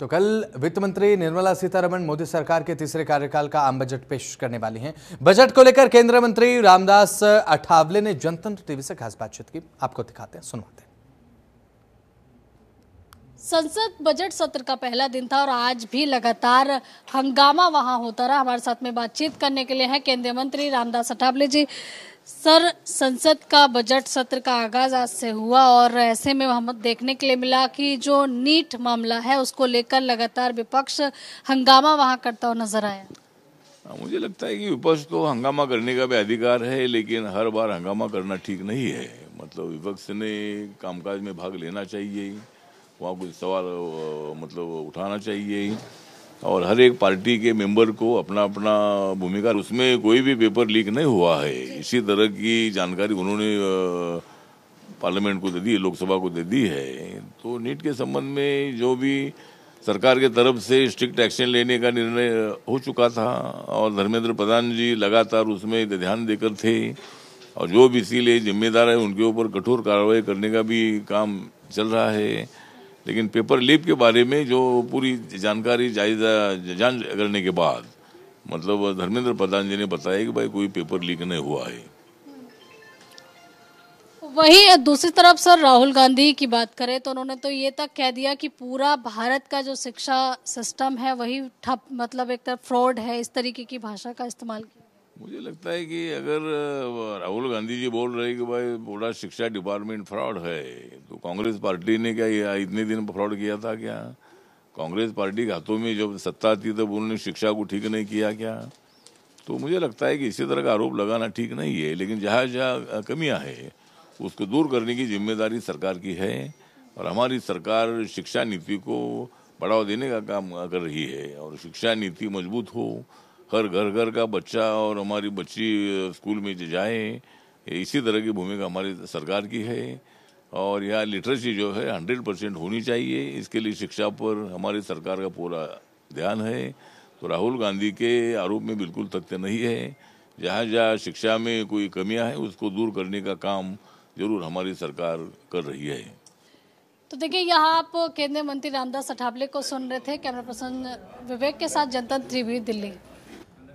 तो कल वित्त मंत्री निर्मला सीतारमण मोदी सरकार के तीसरे कार्यकाल का आम बजट पेश करने वाली हैं बजट को लेकर केंद्रीय मंत्री रामदास अठावले ने जनतंत्र टीवी से खास बातचीत की आपको दिखाते हैं सुनवाते हैं संसद बजट सत्र का पहला दिन था और आज भी लगातार हंगामा वहां होता रहा हमारे साथ में बातचीत करने के लिए है केंद्रीय मंत्री रामदास अठावले जी सर संसद का बजट सत्र का आगाज आज से हुआ और ऐसे में हम देखने के लिए मिला कि जो नीट मामला है उसको लेकर लगातार विपक्ष हंगामा वहां करता हुआ नजर आया हाँ, मुझे लगता है कि विपक्ष को हंगामा करने का भी अधिकार है लेकिन हर बार हंगामा करना ठीक नहीं है मतलब विपक्ष ने कामकाज में भाग लेना चाहिए वहाँ कुछ सवाल मतलब उठाना चाहिए ही और हर एक पार्टी के मेंबर को अपना अपना भूमिका उसमें कोई भी पेपर लीक नहीं हुआ है इसी तरह की जानकारी उन्होंने पार्लियामेंट को दे दी लोकसभा को दे दी है तो नीट के संबंध में जो भी सरकार के तरफ से स्ट्रिक्ट एक्शन लेने का निर्णय हो चुका था और धर्मेंद्र प्रधान जी लगातार उसमें ध्यान देकर थे और जो भी इसीलिए जिम्मेदार है उनके ऊपर कठोर कार्रवाई करने का भी काम चल रहा है लेकिन पेपर लीप के बारे में जो पूरी जानकारी जायजा जान करने के बाद मतलब धर्मेंद्र प्रधान जी ने बताया कि भाई कोई पेपर लीक नहीं हुआ है वही दूसरी तरफ सर राहुल गांधी की बात करें तो उन्होंने तो ये तक कह दिया कि पूरा भारत का जो शिक्षा सिस्टम है वही ठप मतलब एक तरफ फ्रॉड है इस तरीके की भाषा का इस्तेमाल किया मुझे लगता है कि अगर राहुल गांधी जी बोल रहे कि भाई पूरा शिक्षा डिपार्टमेंट फ्रॉड है तो कांग्रेस पार्टी ने क्या इतने दिन फ्रॉड किया था क्या कांग्रेस पार्टी के हाथों में जब सत्ता थी तब उन्होंने शिक्षा को ठीक नहीं किया क्या तो मुझे लगता है कि इसी तरह का आरोप लगाना ठीक नहीं है लेकिन जहाँ जहाँ कमियाँ है उसको दूर करने की जिम्मेदारी सरकार की है और हमारी सरकार शिक्षा नीति को बढ़ावा देने का काम कर रही है और शिक्षा नीति मजबूत हो हर घर घर का बच्चा और हमारी बच्ची स्कूल में जाए इसी तरह की भूमिका हमारी सरकार की है और यह लिटरेसी जो है हंड्रेड परसेंट होनी चाहिए इसके लिए शिक्षा पर हमारी सरकार का पूरा ध्यान है तो राहुल गांधी के आरोप में बिल्कुल तथ्य नहीं है जहाँ जहाँ शिक्षा में कोई कमियां हैं उसको दूर करने का काम जरूर हमारी सरकार कर रही है तो देखिए यहाँ आप केंद्रीय मंत्री रामदास अठावले को सुन रहे थे कैमरा पर्सन विवेक के साथ जनतंत्र टीवी दिल्ली